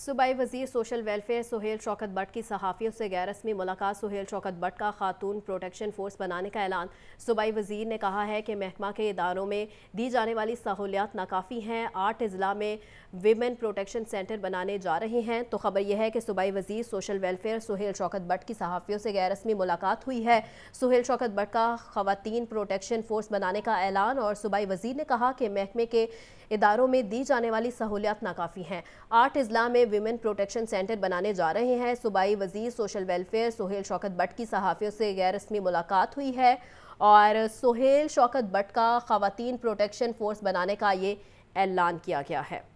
सूबाई वजीर social welfare Suhail Shaukat Bhat की सहाफ़ियों से गैर रस्मी मुलाकात सुहेल शौकत भट्ट का खातून प्रोटेक्शन फोर्स बनाने का ऐलान सूबाई वजीर ने कहा है कि महकमा के इदारों में दी जाने वाली सहूलियात नाकाफ़ी हैं आठ अजला में विमेन प्रोटेक्शन सेंटर बनाने जा रहे हैं तो खबर यह है कि सूबाई वजीर सोशल वेलफेयर सुहेल शौकत भट्ट की सहाफ़ियों से गैर रस्मी मुलाकात हुई है सुहेल शौकत भट्ट का खातन प्रोटेक्शन फोर्स बनाने का ऐलान और सूबाई वजीर ने कहा कि महकमे के इदारों में दी जाने वाली सहूलियात नाकाफ़ी हैं आठ अजला में विमेन प्रोटेक्शन सेंटर बनाने जा रहे हैं सूबाई वजीर सोशल वेलफेयर सोहेल शौकत भट्ट की सहाफ़ियों से गैर रस्मी मुलाकात हुई है और सोहेल शौकत भट्ट का ख़वातीन प्रोटेक्शन फोर्स बनाने का ये ऐलान किया गया है